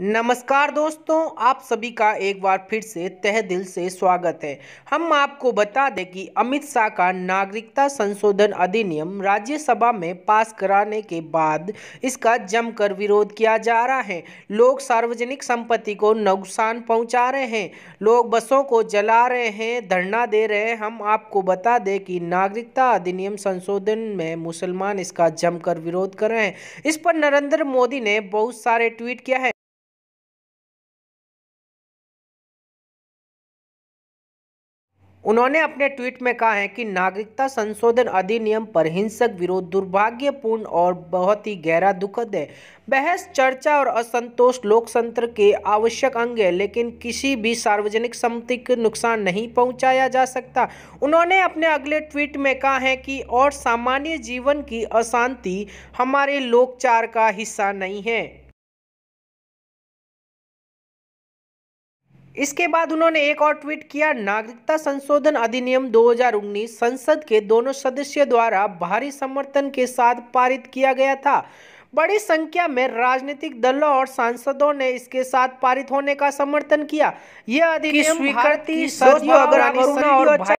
नमस्कार दोस्तों आप सभी का एक बार फिर से तह दिल से स्वागत है हम आपको बता दें कि अमित शाह का नागरिकता संशोधन अधिनियम राज्यसभा में पास कराने के बाद इसका जमकर विरोध किया जा रहा है लोग सार्वजनिक संपत्ति को नुकसान पहुंचा रहे हैं लोग बसों को जला रहे हैं धरना दे रहे हैं हम आपको बता दें कि नागरिकता अधिनियम संशोधन में मुसलमान इसका जमकर विरोध कर रहे हैं इस पर नरेंद्र मोदी ने बहुत सारे ट्वीट किया है उन्होंने अपने ट्वीट में कहा है कि नागरिकता संशोधन अधिनियम पर हिंसक विरोध दुर्भाग्यपूर्ण और बहुत ही गहरा दुखद है बहस चर्चा और असंतोष लोकतंत्र के आवश्यक अंग है लेकिन किसी भी सार्वजनिक सम्मति को नुकसान नहीं पहुंचाया जा सकता उन्होंने अपने अगले ट्वीट में कहा है कि और सामान्य जीवन की अशांति हमारे लोकचार का हिस्सा नहीं है इसके बाद उन्होंने एक और ट्वीट किया नागरिकता संशोधन अधिनियम 2019 संसद के दोनों सदस्यों द्वारा भारी समर्थन के साथ पारित किया गया था बड़ी संख्या में राजनीतिक दलों और सांसदों ने इसके साथ पारित होने का समर्थन किया यह अधिनियम भारतीय